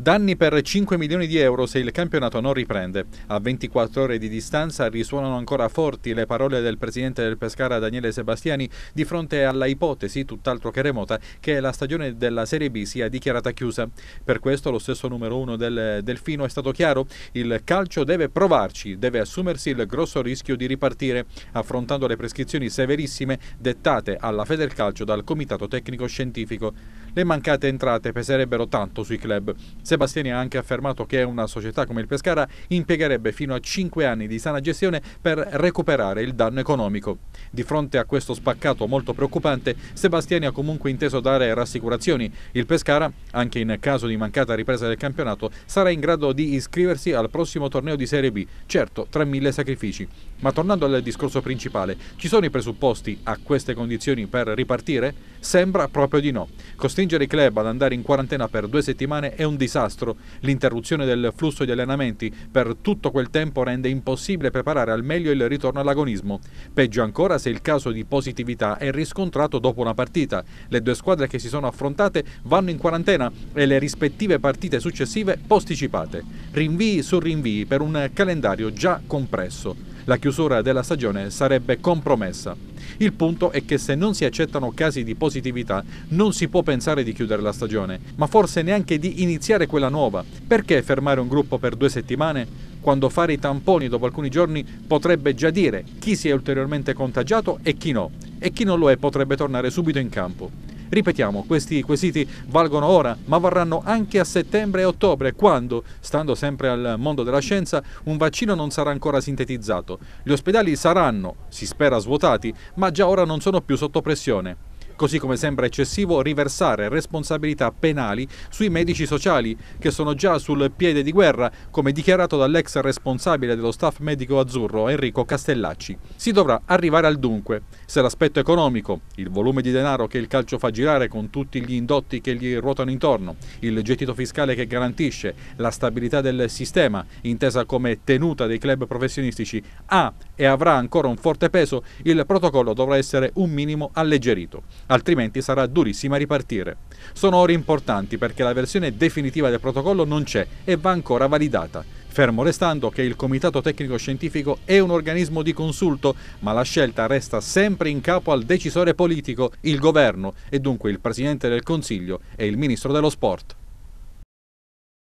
Danni per 5 milioni di euro se il campionato non riprende. A 24 ore di distanza risuonano ancora forti le parole del presidente del Pescara Daniele Sebastiani di fronte alla ipotesi, tutt'altro che remota, che la stagione della Serie B sia dichiarata chiusa. Per questo lo stesso numero uno del Delfino è stato chiaro, il calcio deve provarci, deve assumersi il grosso rischio di ripartire, affrontando le prescrizioni severissime dettate alla Federcalcio dal Comitato Tecnico Scientifico. Le mancate entrate peserebbero tanto sui club. Sebastiani ha anche affermato che una società come il Pescara impiegherebbe fino a 5 anni di sana gestione per recuperare il danno economico. Di fronte a questo spaccato molto preoccupante, Sebastiani ha comunque inteso dare rassicurazioni. Il Pescara, anche in caso di mancata ripresa del campionato, sarà in grado di iscriversi al prossimo torneo di Serie B, certo tra mille sacrifici. Ma tornando al discorso principale, ci sono i presupposti a queste condizioni per ripartire? Sembra proprio di no. Costi Costringere i club ad andare in quarantena per due settimane è un disastro. L'interruzione del flusso di allenamenti per tutto quel tempo rende impossibile preparare al meglio il ritorno all'agonismo. Peggio ancora se il caso di positività è riscontrato dopo una partita. Le due squadre che si sono affrontate vanno in quarantena e le rispettive partite successive posticipate. Rinvii su rinvii per un calendario già compresso. La chiusura della stagione sarebbe compromessa. Il punto è che se non si accettano casi di positività non si può pensare di chiudere la stagione, ma forse neanche di iniziare quella nuova. Perché fermare un gruppo per due settimane? quando fare i tamponi dopo alcuni giorni potrebbe già dire chi si è ulteriormente contagiato e chi no, e chi non lo è potrebbe tornare subito in campo. Ripetiamo, questi quesiti valgono ora, ma varranno anche a settembre e ottobre, quando, stando sempre al mondo della scienza, un vaccino non sarà ancora sintetizzato. Gli ospedali saranno, si spera, svuotati, ma già ora non sono più sotto pressione. Così come sembra eccessivo riversare responsabilità penali sui medici sociali, che sono già sul piede di guerra, come dichiarato dall'ex responsabile dello staff medico azzurro Enrico Castellacci. Si dovrà arrivare al dunque. Se l'aspetto economico, il volume di denaro che il calcio fa girare con tutti gli indotti che gli ruotano intorno, il gettito fiscale che garantisce, la stabilità del sistema, intesa come tenuta dei club professionistici, ha e avrà ancora un forte peso, il protocollo dovrà essere un minimo alleggerito altrimenti sarà durissima ripartire. Sono ore importanti perché la versione definitiva del protocollo non c'è e va ancora validata, fermo restando che il Comitato Tecnico Scientifico è un organismo di consulto, ma la scelta resta sempre in capo al decisore politico, il governo e dunque il Presidente del Consiglio e il Ministro dello Sport.